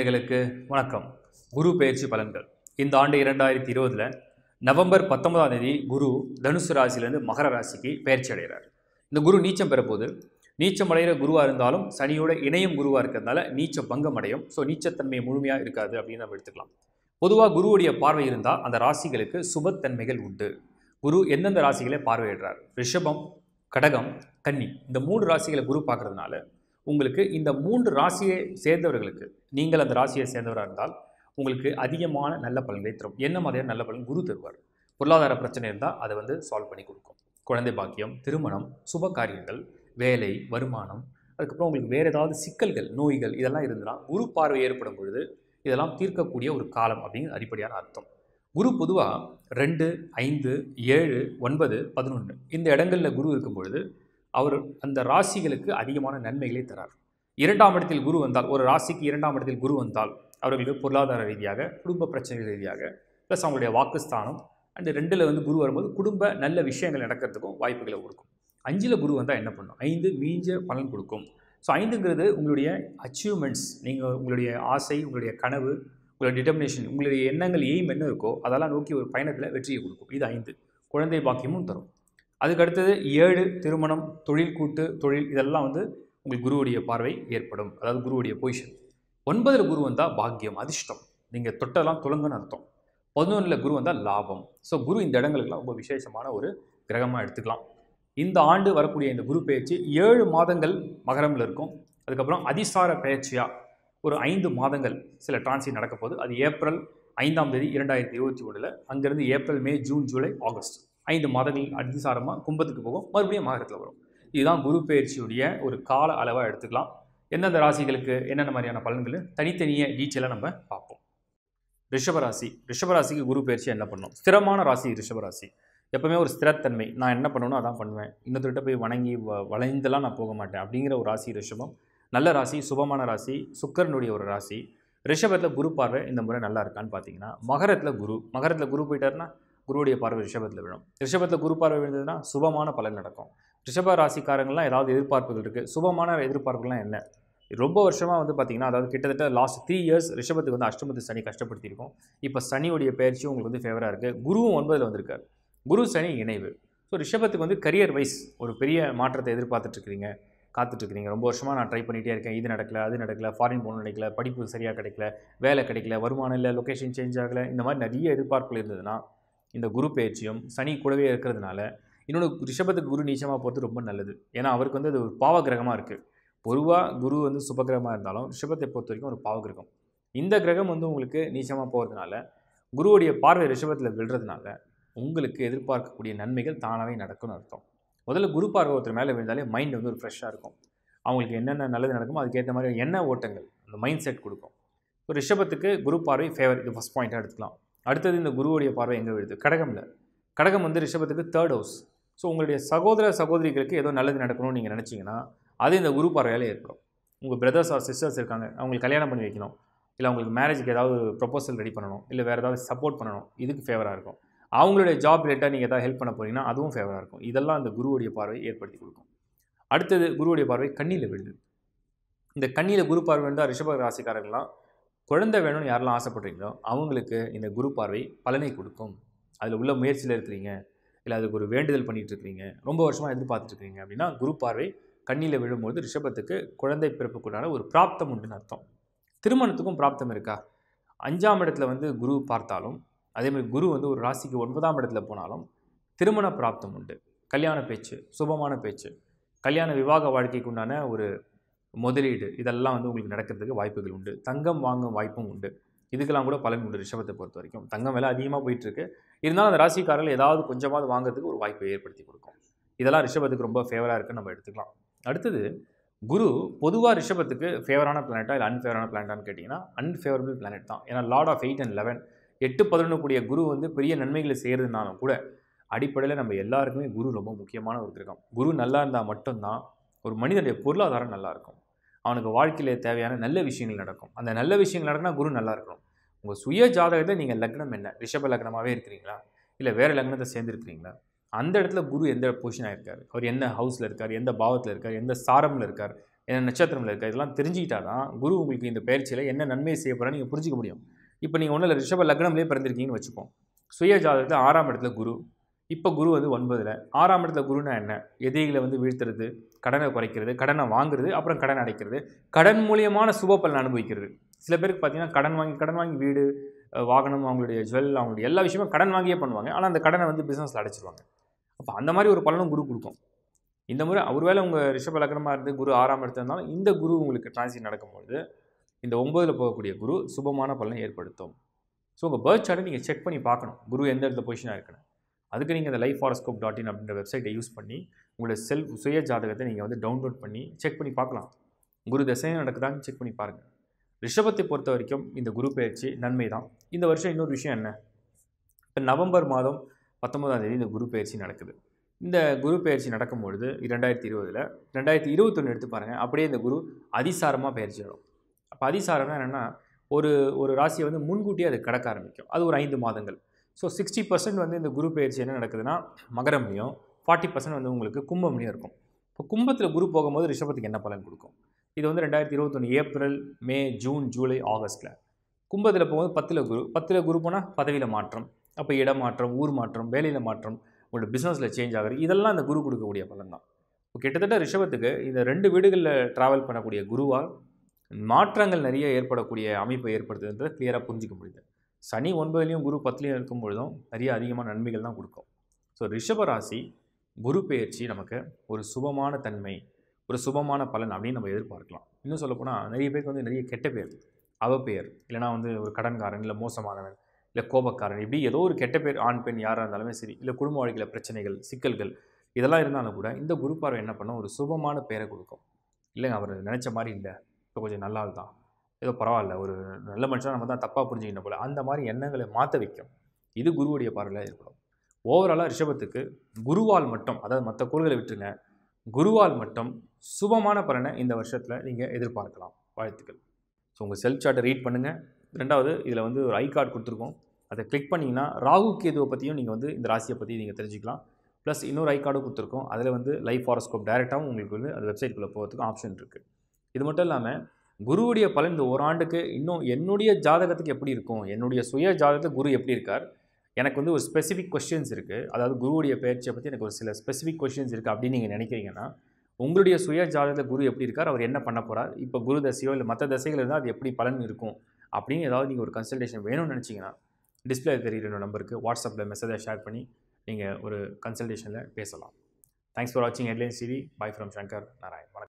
நேயர்களுக்கு வணக்கம் குரு பயிற்சி பலன்கள் இந்த ஆண்டு இரண்டாயிரத்தி இருபதில் நவம்பர் பத்தொன்பதாம் தேதி குரு தனுசு ராசியிலேருந்து மகர ராசிக்கு பயிற்சி அடைகிறார் இந்த குரு நீச்சம் பெறப்போது நீச்சம் அடைகிற குருவாக இருந்தாலும் சனியோட இணையம் குருவாக இருக்கிறதுனால நீச்ச பங்கம் அடையும் ஸோ நீச்சத்தன்மை முழுமையாக இருக்காது அப்படின்னு நம்ம எடுத்துக்கலாம் பொதுவாக குருவுடைய பார்வை இருந்தால் அந்த ராசிகளுக்கு சுபத்தன்மைகள் உண்டு குரு எந்தெந்த ராசிகளை பார்வையிடுறார் ரிஷபம் கடகம் கன்னி இந்த மூணு ராசிகளை குரு பார்க்குறதுனால உங்களுக்கு இந்த மூன்று ராசியை சேர்ந்தவர்களுக்கு நீங்கள் அந்த ராசியை சேர்ந்தவராக இருந்தால் உங்களுக்கு அதிகமான நல்ல பலன்களை தரும் என்ன மாதிரியான நல்ல பலன் குரு தருவார் பொருளாதார பிரச்சனை இருந்தால் அதை வந்து சால்வ் பண்ணி கொடுக்கும் குழந்தை பாக்கியம் திருமணம் சுப காரியங்கள் வேலை வருமானம் அதுக்கப்புறம் உங்களுக்கு வேறு ஏதாவது சிக்கல்கள் நோய்கள் இதெல்லாம் இருந்ததுன்னா குரு பார்வை ஏற்படும் பொழுது இதெல்லாம் தீர்க்கக்கூடிய ஒரு காலம் அப்படிங்கிற அடிப்படையான அர்த்தம் குரு பொதுவாக ரெண்டு ஐந்து ஏழு ஒன்பது பதினொன்று இந்த இடங்களில் குரு இருக்கும் பொழுது அவர் அந்த ராசிகளுக்கு அதிகமான நன்மைகளை தரார் இரண்டாம் இடத்தில் குரு வந்தால் ஒரு ராசிக்கு இரண்டாம் இடத்தில் குரு வந்தால் அவர்களுக்கு பொருளாதார ரீதியாக குடும்ப பிரச்சனைகள் ரீதியாக ப்ளஸ் அவங்களுடைய வாக்குஸ்தானம் அண்டு ரெண்டில் வந்து குரு வரும்போது குடும்ப நல்ல விஷயங்கள் நடக்கிறதுக்கும் வாய்ப்புகளை கொடுக்கும் அஞ்சில் குரு வந்தால் என்ன பண்ணும் ஐந்து மீஞ்ச பலன் கொடுக்கும் ஸோ ஐந்துங்கிறது உங்களுடைய அச்சீவ்மெண்ட்ஸ் நீங்கள் உங்களுடைய ஆசை உங்களுடைய கனவு உங்களுடைய டிட்டர்மினேஷன் உங்களுடைய எண்ணங்கள் எய்ம் என்ன இருக்கோ அதெல்லாம் நோக்கி ஒரு பயணத்தில் வெற்றியை கொடுக்கும் இது ஐந்து குழந்தை பாக்கியமும் தரும் அதுக்கு அடுத்தது ஏழு திருமணம் தொழில் கூட்டு தொழில் இதெல்லாம் வந்து உங்களுக்கு குருவுடைய பார்வை ஏற்படும் அதாவது குருவுடைய பொசிஷன் ஒன்பதில் குரு வந்தால் பாக்கியம் அதிர்ஷ்டம் நீங்கள் தொட்டெல்லாம் துளங்குன்னு அர்த்தம் பதினொன்றில் குரு வந்தால் லாபம் ஸோ குரு இந்த இடங்களுக்கெல்லாம் ரொம்ப விசேஷமான ஒரு கிரகமாக எடுத்துக்கலாம் இந்த ஆண்டு வரக்கூடிய இந்த குரு பயிற்சி ஏழு மாதங்கள் மகரமில் இருக்கும் அதுக்கப்புறம் அதிசார பயிற்சியாக ஒரு ஐந்து மாதங்கள் சில டிரான்சிட் நடக்க போகுது அது ஏப்ரல் ஐந்தாம் தேதி இரண்டாயிரத்தி இருபத்தி ஒன்றில் அங்கேருந்து April May June July August ஐந்து மாதங்கள் அதிசாரமாக கும்பத்துக்கு போகும் மறுபடியும் மகரத்தில் வரும் இதுதான் குரு பயிற்சியுடைய ஒரு கால அளவாக எடுத்துக்கலாம் எந்தெந்த ராசிகளுக்கு என்னென்ன மாதிரியான பலன்கள் தனித்தனிய டீச்செயிலாக நம்ம பார்ப்போம் ரிஷபராசி ரிஷபராசிக்கு குரு பயிற்சி என்ன பண்ணணும் ஸ்திரமான ராசி ரிஷபராசி எப்போவுமே ஒரு ஸ்திரத்தன்மை நான் என்ன பண்ணணும் அதான் பண்ணுவேன் இன்னொருத்தர்கிட்ட போய் வணங்கி வ வளைந்தெல்லாம் நான் போக மாட்டேன் அப்படிங்கிற ஒரு ராசி ரிஷபம் நல்ல ராசி சுபமான ராசி சுக்கரனுடைய ஒரு ராசி ரிஷபத்தில் குரு பார்வை இந்த முறை நல்லா இருக்கான்னு பார்த்தீங்கன்னா மகரத்தில் குரு மகரத்தில் குரு போயிட்டாருன்னா குருவுடைய பார்வை ரிஷபத்தில் விழும் ரிஷபத்தில் குரு பார்வை விழுந்ததுன்னா சுபமான பலன் நடக்கும் ரிஷப ராசிக்காரங்கள்லாம் ஏதாவது எதிர்பார்ப்புகள் இருக்குது சுபமான எதிர்பார்ப்புகள்லாம் என்ன ரொம்ப வருஷமாக வந்து பார்த்திங்கன்னா அதாவது கிட்டத்தட்ட லாஸ்ட் த்ரீ இயர்ஸ் ரிஷபத்துக்கு வந்து அஷ்டமத்து சனி கஷ்டப்படுத்தியிருக்கோம் இப்போ சனியுடைய பயிற்சி உங்களுக்கு வந்து ஃபேவராக இருக்குது குருவும் ஒன்பதில் வந்திருக்கார் குரு சனி இணைவு ஸோ ரிஷபத்துக்கு வந்து கரியர் வைஸ் ஒரு பெரிய மாற்றத்தை எதிர்பார்த்துட்ருக்கிறீங்க காத்துட்ருக்கிறீங்க ரொம்ப வருஷமாக நான் ட்ரை பண்ணிகிட்டே இருக்கேன் இது நடக்கல அது நடக்கல ஃபாரின் போன நடக்கல படிப்பு சரியாக கிடைக்கல வேலை கிடைக்கல வருமானம் இல்லை லொக்கேஷன் சேஞ்ச் ஆகலை இந்த மாதிரி நிறைய எதிர்பார்ப்புகள் இருந்ததுன்னா இந்த குரு பேச்சியும் சனி கூடவே இருக்கிறதுனால இன்னொன்று ரிஷபத்துக்கு குரு நீச்சமாக போகிறது ரொம்ப நல்லது ஏன்னா அவருக்கு வந்து அது ஒரு பாவ கிரகமாக இருக்குது பொதுவாக குரு வந்து சுபகிரகமாக இருந்தாலும் ரிஷபத்தை பொறுத்த வரைக்கும் ஒரு பாவகிரகம் இந்த கிரகம் வந்து உங்களுக்கு நீச்சமாக போகிறதுனால குருவுடைய பார்வை ரிஷபத்தில் விழுறதுனால உங்களுக்கு எதிர்பார்க்கக்கூடிய நன்மைகள் தானாகவே நடக்கும்னு அர்த்தம் முதல்ல குரு பார்வை ஒருத்தர் மேலே விழுந்தாலே மைண்ட் வந்து ஒரு ஃப்ரெஷ்ஷாக இருக்கும் அவங்களுக்கு என்னென்ன நல்லது நடக்குமோ அதுக்கேற்ற மாதிரி என்ன ஓட்டங்கள் அந்த மைண்ட் செட் கொடுக்கும் ரிஷபத்துக்கு குரு பார்வை ஃபேவர் இது ஃபஸ்ட் பாயிண்ட்டாக எடுத்துக்கலாம் அடுத்தது இந்த குருவுடைய பார்வை எங்கே விழுது கடகமில் கடகம் வந்து ரிஷபத்துக்கு தேர்ட் ஹவுஸ் ஸோ உங்களுடைய சகோதர சகோதரிகளுக்கு ஏதோ நல்லது நடக்கணும்னு நீங்கள் நினச்சிங்கன்னா அது இந்த குரு பார்வையால் ஏற்படும் உங்கள் பிரதர்ஸ் ஆர் சிஸ்டர்ஸ் இருக்காங்க அவங்களுக்கு கல்யாணம் பண்ணி வைக்கணும் இல்லை அவங்களுக்கு மேரேஜுக்கு ஏதாவது ப்ரொப்போசல் ரெடி பண்ணணும் இல்லை வேறு ஏதாவது சப்போர்ட் பண்ணணும் இதுக்கு ஃபேவராக இருக்கும் அவங்களுடைய ஜாப் ரிலேட்டாக நீங்கள் ஏதாவது ஹெல்ப் பண்ண போகிறீங்கன்னா அதுவும் ஃபேவராக இருக்கும் இதெல்லாம் அந்த குருவுடைய பார்வை ஏற்படுத்தி கொடுக்கும் அடுத்தது குருவுடைய பார்வை கண்ணியில் விழுது இந்த கண்ணியில் குரு பார்வை இருந்தால் ரிஷப ராசிக்காரங்களாம் குழந்தை வேணும்னு யாரெல்லாம் ஆசைப்படுறீங்களோ அவங்களுக்கு இந்த குரு பார்வை பலனை கொடுக்கும் அதில் உள்ள முயற்சியில் இருக்கிறீங்க இல்லை அதுக்கு ஒரு வேண்டுதல் பண்ணிகிட்டு இருக்கிறீங்க ரொம்ப வருஷமாக எதிர்பார்த்துட்ருக்கீங்க அப்படின்னா குரு பார்வை கண்ணியில் விழும்போது ரிஷபத்துக்கு குழந்தை பிறப்புக்குள்ளான ஒரு பிராப்தம் உண்டுன்னு அர்த்தம் திருமணத்துக்கும் பிராப்தம் இருக்கா அஞ்சாம் இடத்துல வந்து குரு பார்த்தாலும் அதேமாதிரி குரு வந்து ஒரு ராசிக்கு ஒன்பதாம் இடத்துல போனாலும் திருமண பிராப்தம் உண்டு கல்யாண பேச்சு சுபமான பேச்சு கல்யாண விவாக வாழ்க்கைக்கு உண்டான ஒரு முதலீடு இதெல்லாம் வந்து உங்களுக்கு நடக்கிறதுக்கு வாய்ப்புகள் உண்டு தங்கம் வாங்கும் வாய்ப்பும் உண்டு இதுக்கெல்லாம் கூட பலன் உண்டு ரிஷபத்தை பொறுத்த வரைக்கும் தங்கம் விலை அதிகமாக போயிட்டுருக்கு இருந்தாலும் அந்த ராசிக்காரர்கள் ஏதாவது கொஞ்சமாவது வாங்குறதுக்கு ஒரு வாய்ப்பை ஏற்படுத்தி கொடுக்கும் இதெல்லாம் ரிஷபத்துக்கு ரொம்ப ஃபேவராக இருக்குன்னு நம்ம எடுத்துக்கலாம் அடுத்தது குரு பொதுவாக ரிஷபத்துக்கு ஃபேவரான பிளானட்டா இல்லை அன்ஃபேவரான பிளானட்டான்னு கேட்டிங்கன்னா அன்ஃபேவரபிள் பிளானட் தான் ஏன்னா lord of eight and eleven எட்டு பதினொன்று கூடிய குரு வந்து பெரிய நன்மைகளை செய்கிறதுனாலும் கூட அடிப்படையில் நம்ம எல்லாருக்குமே குரு ரொம்ப முக்கியமான ஒரு கிரகம் குரு நல்லா இருந்தால் மட்டும்தான் ஒரு மனிதனுடைய பொருளாதாரம் நல்லாயிருக்கும் அவனுக்கு வாழ்க்கையில் தேவையான நல்ல விஷயங்கள் நடக்கும் அந்த நல்ல விஷயங்கள் நடக்கினா குரு நல்லா இருக்கணும் உங்கள் சுய ஜாதகத்தை நீங்கள் லக்னம் என்ன ரிஷப லக்னமாகவே இருக்கிறீங்களா இல்லை வேறு லக்னத்தை சேர்ந்துருக்கிறீங்களா அந்த இடத்துல குரு எந்த பொசிஷனாக இருக்கார் அவர் என்ன ஹவுஸில் இருக்கார் எந்த பாவத்தில் இருக்கார் எந்த சாரமில் இருக்கார் என்ன நட்சத்திரமில் இருக்கார் இதெல்லாம் தெரிஞ்சுக்கிட்டா தான் குரு உங்களுக்கு இந்த பயிற்சியில் என்ன நன்மை செய்ய போகிறான்னு நீங்கள் புரிஞ்சிக்க முடியும் இப்போ நீங்கள் ஒன்றும் ரிஷப லக்னம்லேயே பிறந்திருக்கீங்கன்னு வச்சுப்போம் சுய ஜாதகத்தில் ஆறாம் இடத்துல குரு இப்போ குரு வந்து ஒன்பதில் ஆறாம் இடத்துல குருனா என்ன எதிரிகளை வந்து வீழ்த்துறது கடனை குறைக்கிறது கடனை வாங்குறது அப்புறம் கடன் அடைக்கிறது கடன் மூலியமான சுப பலனை அனுபவிக்கிறது சில பேருக்கு பார்த்தீங்கன்னா கடன் வாங்கி கடன் வாங்கி வீடு வாகனம் அவங்களுடைய ஜுவல் அவங்களுடைய எல்லா விஷயமும் கடன் வாங்கியே பண்ணுவாங்க ஆனால் அந்த கடனை வந்து பிஸ்னஸில் அடைச்சிருவாங்க அப்போ அந்த மாதிரி ஒரு பலனும் குரு கொடுக்கும் இந்த முறை வேலை உங்கள் ரிஷப லக்னமாக இருந்து குரு ஆறாம் இருந்தாலும் இந்த குரு உங்களுக்கு டிரான்சிட் நடக்கும்பொழுது இந்த ஒம்பதில் போகக்கூடிய குரு சுபமான பலனை ஏற்படுத்தும் ஸோ உங்கள் பேர்த் சார்ட்டை நீங்கள் செக் பண்ணி பார்க்கணும் குரு எந்த இடத்துல பொசிஷனாக இருக்கணும் அதுக்கு நீங்கள் இந்த லைஃப் ஹாரஸ்கோப் டாட் இன் அப்படின்ற வெப்சைட்டை யூஸ் பண்ணி உங்களோட செல்ஃப் சுய ஜாதகத்தை நீங்கள் வந்து டவுன்லோட் பண்ணி செக் பண்ணி பார்க்கலாம் குரு திசை நடக்குதான்னு செக் பண்ணி பாருங்கள் ரிஷபத்தை பொறுத்த வரைக்கும் இந்த குரு பயிற்சி நன்மை தான் இந்த வருஷம் இன்னொரு விஷயம் என்ன இப்போ நவம்பர் மாதம் பத்தொம்பதாம் தேதி இந்த குரு பயிற்சி நடக்குது இந்த குரு பயிற்சி நடக்கும் பொழுது ரெண்டாயிரத்தி இருபதில் ரெண்டாயிரத்தி இருபத்தொன்று எடுத்து பாருங்கள் அப்படியே இந்த குரு அதிசாரமாக பயிற்சி வரும் அப்போ அதிசாரம்னா என்னென்னா ஒரு ஒரு ராசியை வந்து முன்கூட்டியே அது கடக்க ஆரம்பிக்கும் அது ஒரு ஐந்து மாதங்கள் ஸோ சிக்ஸ்டி பர்சன்ட் வந்து இந்த குரு பயிற்சி என்ன நடக்குதுன்னா மகரம்லையும் ஃபார்ட்டி பர்சன்ட் வந்து உங்களுக்கு கும்பம்லையும் இருக்கும் இப்போ கும்பத்தில் குரு போகும்போது ரிஷபத்துக்கு என்ன பலன் கொடுக்கும் இது வந்து ரெண்டாயிரத்தி இருபத்தொன்று ஏப்ரல் மே ஜூன் ஜூலை ஆகஸ்ட்டில் கும்பத்தில் போகும்போது பத்தில் குரு பத்தில் குரு போனால் பதவியில் மாற்றம் அப்போ இடம் மாற்றம் ஊர் மாற்றம் வேலையில் மாற்றம் உங்களோட பிஸ்னஸில் சேஞ்ச் ஆகுது இதெல்லாம் இந்த குரு கொடுக்கக்கூடிய பலன் தான் கிட்டத்தட்ட ரிஷபத்துக்கு இந்த ரெண்டு வீடுகளில் ட்ராவல் பண்ணக்கூடிய குருவால் மாற்றங்கள் நிறைய ஏற்படக்கூடிய அமைப்பை ஏற்படுத்துன்றது கிளியராக புரிஞ்சிக்க முடியுது சனி ஒன்பதுலேயும் குரு பத்துலேயும் இருக்கும் பொழுதும் நிறைய அதிகமான நன்மைகள் தான் கொடுக்கும் ஸோ ரிஷபராசி குரு பெயர்ச்சி நமக்கு ஒரு சுபமான தன்மை ஒரு சுபமான பலன் அப்படின்னு நம்ம எதிர்பார்க்கலாம் இன்னும் சொல்லப்போனால் நிறைய பேருக்கு வந்து நிறைய கெட்ட பேர் அவ பெயர் இல்லைனா வந்து ஒரு கடன்காரன் இல்லை மோசமானவன் இல்லை கோபக்காரன் இப்படி ஏதோ ஒரு கெட்ட பேர் ஆண் பெண் யாராக இருந்தாலுமே சரி இல்லை குடும்ப வாழ்க்கையில் பிரச்சனைகள் சிக்கல்கள் இதெல்லாம் இருந்தாலும் கூட இந்த குரு பார்வை என்ன பண்ணோம் ஒரு சுபமான பெயரை கொடுக்கும் இல்லைங்க அவர் நினச்ச மாதிரி இல்லை இப்போ கொஞ்சம் நல்லா தான் ஏதோ பரவாயில்ல ஒரு நல்ல மனுஷனாக நம்ம தான் தப்பாக புரிஞ்சுக்கிட்ட போல அந்த மாதிரி எண்ணங்களை மாற்ற வைக்கும் இது குருவுடைய பார்வையாக இருக்கணும் ஓவராலாக ரிஷபத்துக்கு குருவால் மட்டும் அதாவது மற்ற கோள்களை விட்டுருங்க குருவால் மட்டும் சுபமான பலனை இந்த வருஷத்தில் நீங்கள் எதிர்பார்க்கலாம் வாழ்த்துக்கள் ஸோ உங்கள் செல்ஃப் சார்ட்டை ரீட் பண்ணுங்கள் ரெண்டாவது இதில் வந்து ஒரு ஐ கார்டு கொடுத்துருக்கோம் அதை கிளிக் பண்ணிங்கன்னா ராகு கேதுவை பற்றியும் நீங்கள் வந்து இந்த ராசியை பற்றி நீங்கள் தெரிஞ்சுக்கலாம் ப்ளஸ் இன்னொரு ஐ கார்டும் கொடுத்துருக்கோம் அதில் வந்து லைஃப் ஹாரோஸ்கோப் டைரெக்டாகவும் உங்களுக்கு வந்து அது வெப்சைட்டுக்குள்ளே போகிறதுக்கு ஆப்ஷன் இருக்குது இது மட்டும் இல்லாமல் குருவுடைய பலன் இந்த ஓராண்டுக்கு இன்னும் என்னுடைய ஜாதகத்துக்கு எப்படி இருக்கும் என்னுடைய சுய ஜாதகத்துக்கு குரு எப்படி இருக்கார் எனக்கு வந்து ஒரு ஸ்பெசிஃபிக் கொஷின்ஸ் இருக்குது அதாவது குருவுடைய பயிற்சியை பற்றி எனக்கு ஒரு சில ஸ்பெசிஃபிக் கொஷின்ஸ் இருக்குது அப்படின்னு நீங்கள் நினைக்கிறீங்கன்னா உங்களுடைய சுய ஜாதகத்தை குரு எப்படி இருக்கார் அவர் என்ன பண்ண போகிறார் இப்போ குரு தசையோ இல்லை மற்ற தசைகள் இருந்தால் அது எப்படி பலன் இருக்கும் அப்படின்னு ஏதாவது நீங்கள் ஒரு கன்சல்டேஷன் வேணும்னு நினச்சிங்கன்னா டிஸ்பிளே தெரியுற என்னோட நம்பருக்கு வாட்ஸ்அப்பில் மெசேஜை ஷேர் பண்ணி நீங்கள் ஒரு கன்சல்டேஷனில் பேசலாம் தேங்க்ஸ் ஃபார் வாட்சிங் headlines TV bye from Shankar Narayan வணக்கம்